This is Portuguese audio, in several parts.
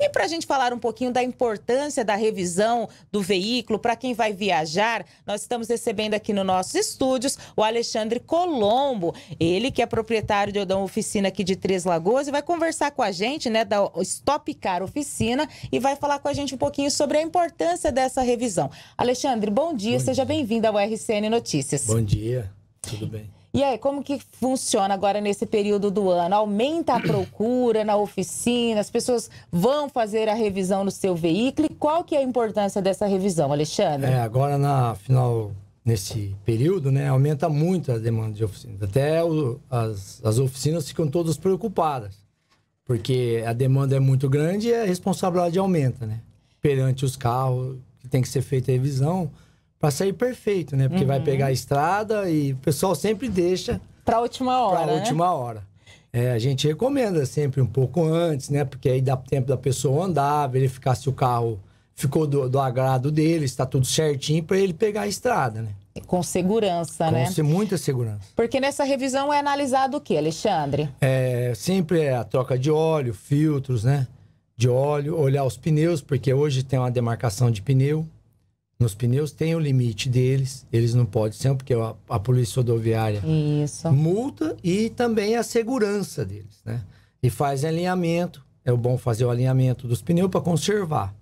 E para a gente falar um pouquinho da importância da revisão do veículo para quem vai viajar, nós estamos recebendo aqui nos nossos estúdios o Alexandre Colombo, ele que é proprietário de Odão Oficina aqui de Três Lagoas e vai conversar com a gente, né, da Stop Car Oficina e vai falar com a gente um pouquinho sobre a importância dessa revisão. Alexandre, bom dia, bom seja bem-vindo ao RCN Notícias. Bom dia, tudo bem. E aí, como que funciona agora nesse período do ano? Aumenta a procura na oficina, as pessoas vão fazer a revisão no seu veículo. E qual que é a importância dessa revisão, Alexandre? É, agora na final nesse período, né, aumenta muito a demanda de oficinas. Até o, as, as oficinas ficam todas preocupadas, porque a demanda é muito grande e a responsabilidade aumenta, né? Perante os carros, que tem que ser feita a revisão, para sair perfeito, né? Porque uhum. vai pegar a estrada e o pessoal sempre deixa para última hora. Para né? última hora. É, a gente recomenda sempre um pouco antes, né? Porque aí dá tempo da pessoa andar, verificar se o carro ficou do, do agrado dele, está tudo certinho para ele pegar a estrada, né? Com segurança, Com né? Com muita segurança. Porque nessa revisão é analisado o que, Alexandre? É, sempre é a troca de óleo, filtros, né? De óleo, olhar os pneus, porque hoje tem uma demarcação de pneu nos pneus tem o limite deles, eles não podem ser, porque a, a polícia rodoviária Isso. multa e também a segurança deles, né? E faz alinhamento, é bom fazer o alinhamento dos pneus para conservar,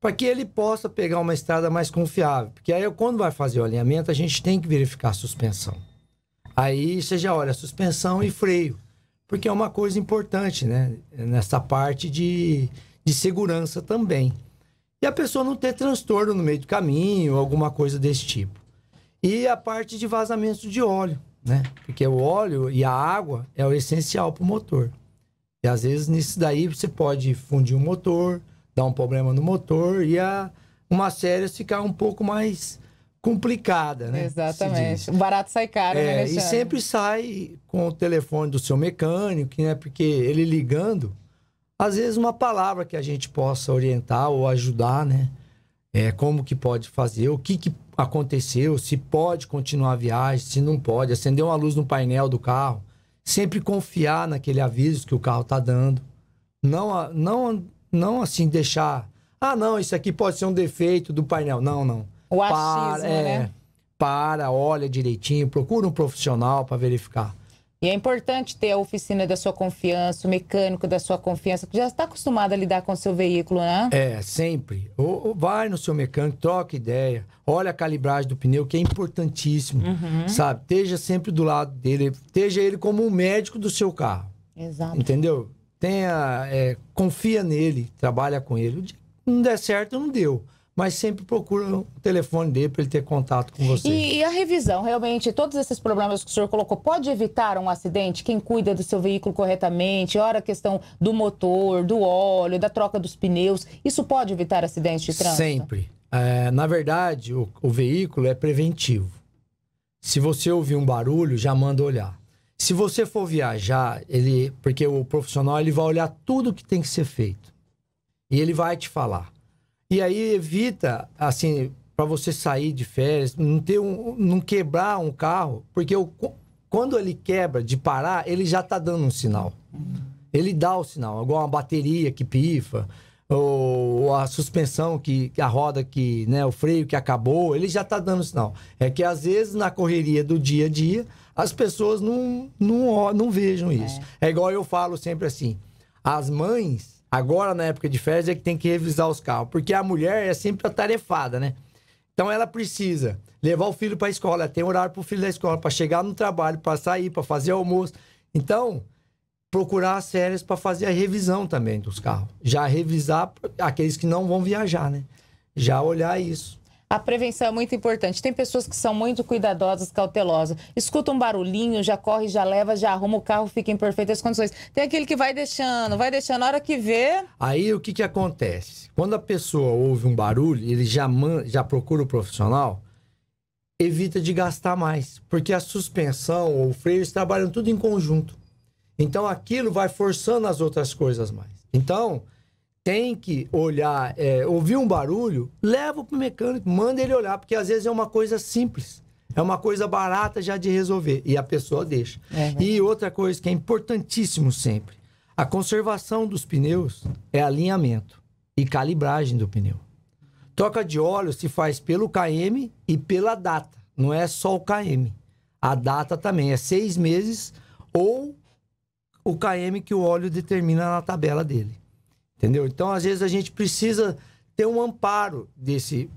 para que ele possa pegar uma estrada mais confiável, porque aí quando vai fazer o alinhamento, a gente tem que verificar a suspensão. Aí você já olha suspensão e freio, porque é uma coisa importante, né? Nessa parte de, de segurança também e a pessoa não ter transtorno no meio do caminho, alguma coisa desse tipo. E a parte de vazamento de óleo, né? Porque o óleo e a água é o essencial para o motor. E às vezes nisso daí você pode fundir o motor, dar um problema no motor e a, uma série ficar um pouco mais complicada, né? Exatamente. O barato sai caro, né, é, né, Alexandre? E sempre sai com o telefone do seu mecânico, né? Porque ele ligando, às vezes uma palavra que a gente possa orientar ou ajudar, né? É, como que pode fazer, o que, que aconteceu, se pode continuar a viagem, se não pode, acender uma luz no painel do carro, sempre confiar naquele aviso que o carro está dando, não, não, não assim deixar, ah não, isso aqui pode ser um defeito do painel, não, não. O achismo, para, é, né? Para, olha direitinho, procura um profissional para verificar. E é importante ter a oficina da sua confiança, o mecânico da sua confiança, que já está acostumado a lidar com o seu veículo, né? É, sempre. Ou, ou vai no seu mecânico, troca ideia, olha a calibragem do pneu, que é importantíssimo, uhum. sabe? Esteja sempre do lado dele, esteja ele como um médico do seu carro. Exato. Entendeu? Tenha, é, confia nele, trabalha com ele. Não der certo, não deu mas sempre procura o telefone dele para ele ter contato com você. E, e, a revisão, realmente, todos esses problemas que o senhor colocou, pode evitar um acidente? Quem cuida do seu veículo corretamente, ora a questão do motor, do óleo, da troca dos pneus, isso pode evitar acidentes de trânsito? Sempre. É, na verdade, o, o veículo é preventivo. Se você ouvir um barulho, já manda olhar. Se você for viajar, ele, porque o profissional ele vai olhar tudo o que tem que ser feito e ele vai te falar. E aí evita, assim, para você sair de férias, não, ter um, não quebrar um carro, porque o, quando ele quebra de parar, ele já tá dando um sinal. Ele dá o sinal, igual uma bateria que pifa, ou, a suspensão que a roda que, né, o freio que acabou, ele já tá dando sinal. É que às vezes na correria do dia a dia, as pessoas não não, não vejam isso. É. é igual eu falo sempre assim, as mães Agora, na época de férias, é que tem que revisar os carros. Porque a mulher é sempre atarefada, né? Então ela precisa levar o filho para a escola, tem horário para o filho da escola, para chegar no trabalho, para sair, para fazer almoço. Então, procurar as férias para fazer a revisão também dos carros. Já revisar aqueles que não vão viajar, né? Já olhar isso. A prevenção é muito importante. Tem pessoas que são muito cuidadosas, cautelosas. Escuta um barulhinho, já corre, já leva, já arruma o carro, fica em perfeitas condições. Tem aquele que vai deixando, vai deixando, a hora que vê. Aí o que, que acontece? Quando a pessoa ouve um barulho, ele já, man... já procura o profissional, evita de gastar mais. Porque a suspensão ou o freio eles trabalham tudo em conjunto. Então aquilo vai forçando as outras coisas mais. Então, tem que olhar, é, ouvir um barulho, leva para o mecânico, manda ele olhar, porque às vezes é uma coisa simples, é uma coisa barata já de resolver, e a pessoa deixa. É, e outra coisa que é importantíssimo sempre, a conservação dos pneus é alinhamento e calibragem do pneu. Troca de óleo se faz pelo KM e pela data, não é só o KM. A data também é seis meses ou o KM que o óleo determina na tabela dele. Entendeu? Então, às vezes, a gente precisa ter um amparo desse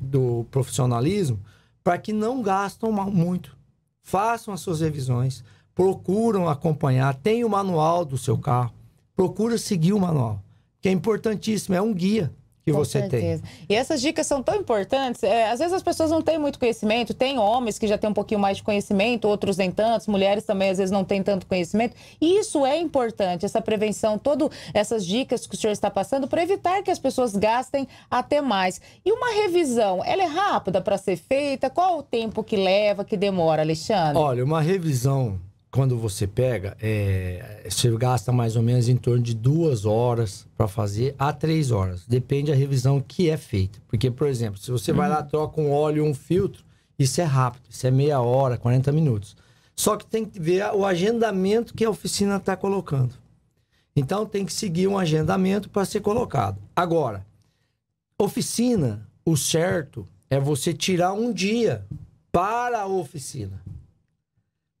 do profissionalismo para que não gastam muito. Façam as suas revisões, procuram acompanhar, tem o manual do seu carro, procura seguir o manual, que é importantíssimo, é um guia que Com você certeza. tem. E essas dicas são tão importantes. É, às vezes as pessoas não têm muito conhecimento. Tem homens que já têm um pouquinho mais de conhecimento, outros nem tantos. Mulheres também às vezes não têm tanto conhecimento. E isso é importante, essa prevenção, todas essas dicas que o senhor está passando para evitar que as pessoas gastem até mais. E uma revisão, ela é rápida para ser feita? Qual o tempo que leva, que demora, Alexandre? Olha, uma revisão quando você pega, é, você gasta mais ou menos em torno de duas horas para fazer a três horas. Depende da revisão que é feita. Porque, por exemplo, se você hum. vai lá, uhum. troca um óleo, um filtro, isso é rápido, isso é meia hora, 40 minutos. Só que tem que ver o agendamento que a oficina está colocando. Então tem que seguir um agendamento para ser colocado. Agora, oficina, o certo é você tirar um dia para a oficina.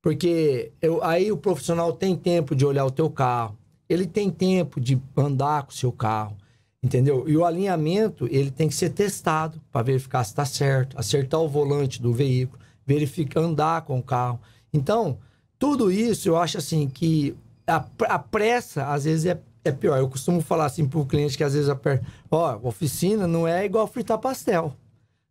Porque eu, aí o profissional tem tempo de olhar o teu carro, ele tem tempo de andar com o seu carro, entendeu? E o alinhamento, ele tem que ser testado para verificar se está certo, acertar o volante do veículo, verificar andar com o carro. Então, tudo isso eu acho assim que a, a pressa às vezes é, é pior. Eu costumo falar assim para o cliente que às vezes aperta, ó, oficina não é igual fritar pastel.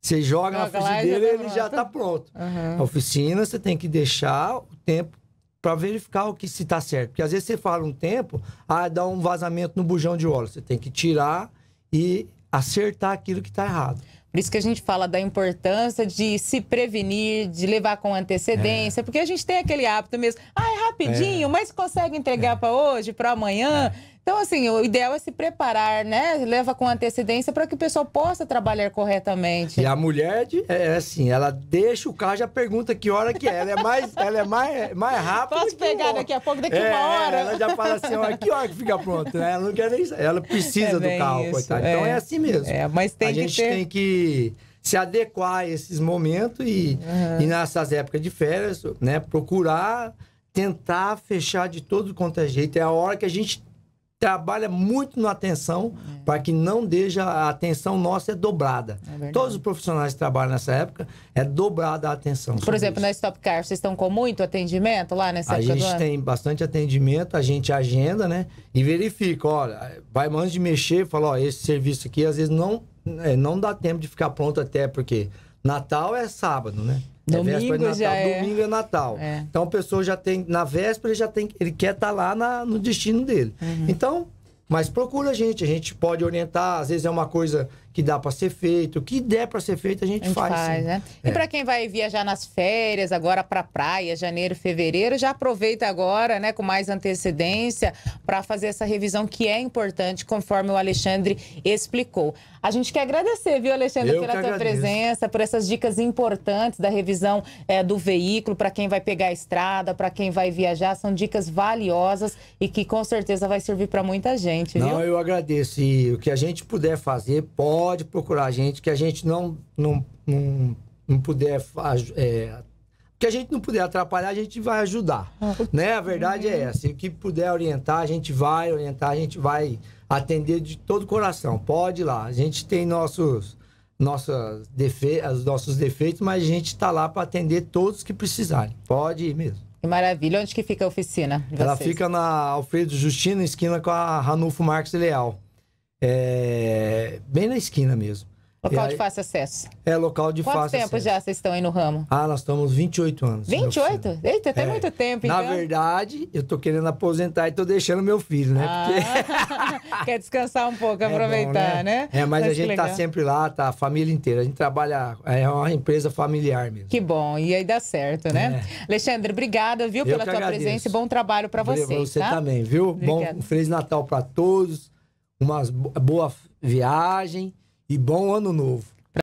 Você joga, na oficina tá e ele já está pronto. Uhum. Tá a oficina você tem que deixar o tempo para verificar o que se está certo. Porque às vezes você fala um tempo, ah, dá um vazamento no bujão de óleo. Você tem que tirar e acertar aquilo que está errado. Por isso que a gente fala da importância de se prevenir, de levar com antecedência, é. porque a gente tem aquele hábito mesmo, ah, é rapidinho, é. mas consegue entregar é. para hoje, para amanhã. É. Então, assim, o ideal é se preparar, né? Leva com antecedência para que o pessoal possa trabalhar corretamente. E a mulher, é, é, é assim, ela deixa o carro já pergunta que hora que é. Ela é mais, ela é mais, é mais rápida. Posso pegar daqui a pouco, daqui é, uma hora? Ela já fala assim, ó, que hora que fica pronto? Ela não quer nem. Ela precisa é do carro, isso, coitada. Então, é. Então é assim mesmo. É, mas tem a que gente ter... tem que se adequar a esses momentos e, uhum. e nessas épocas de férias, né? Procurar tentar fechar de todo quanto é jeito. É a hora que a gente trabalha muito na atenção é. para que não deixe a atenção nossa é dobrada. É Todos os profissionais que trabalham nessa época é dobrada a atenção. Por exemplo, isso. na Stop Car, vocês estão com muito atendimento lá nessa a época? A gente tem bastante atendimento, a gente agenda, né? E verifica, olha, vai antes de mexer, fala, ó, esse serviço aqui às vezes não, é, não dá tempo de ficar pronto até porque Natal é sábado, né? É Domingo é Natal. já é. Domingo é Natal. É. Então a pessoa já tem, na véspera, já tem, ele quer estar tá lá na, no destino dele. Uhum. Então, mas procura a gente, a gente pode orientar, às vezes é uma coisa que dá para ser feito, o que der para ser feito a gente, a gente faz. faz né? é. E para quem vai viajar nas férias, agora para praia, janeiro, fevereiro, já aproveita agora, né, com mais antecedência para fazer essa revisão que é importante, conforme o Alexandre explicou. A gente quer agradecer, viu, Alexandre, Eu pela sua presença, por essas dicas importantes da revisão é, do veículo para quem vai pegar a estrada, para quem vai viajar, são dicas valiosas e que com certeza vai servir para muita gente. Viu? Não, eu agradeço. E o que a gente puder fazer, pode pode procurar a gente, que a gente não, não, não, não puder. É, que a gente não puder atrapalhar, a gente vai ajudar. né? A verdade é essa. E o que puder orientar, a gente vai orientar, a gente vai atender de todo o coração. Pode ir lá. A gente tem nossos, nossas defe... os nossos defeitos, mas a gente está lá para atender todos que precisarem. Pode ir mesmo. Que maravilha. Onde que fica a oficina? Ela fica na Alfredo Justino, esquina com a Ranulfo Marques Leal. É, bem na esquina mesmo. Local aí, de fácil acesso. É, local de Quanto fácil tempo já vocês estão aí no ramo? Ah, nós estamos 28 anos. 28? Né, Eita, até é, muito tempo, então. Na verdade, eu tô querendo aposentar e tô deixando meu filho, né? Ah, Porque... quer descansar um pouco, é aproveitar, bom, né? né? É, mas, a gente tá sempre lá, tá? A família inteira. A gente trabalha, é uma empresa familiar mesmo. Que bom, e aí dá certo, né? É. Alexandre, obrigada, viu, eu pela tua agradeço. presença e bom trabalho para você Pra você tá? também, viu? Obrigada. Bom, um Feliz Natal para todos uma boa viagem e bom ano novo.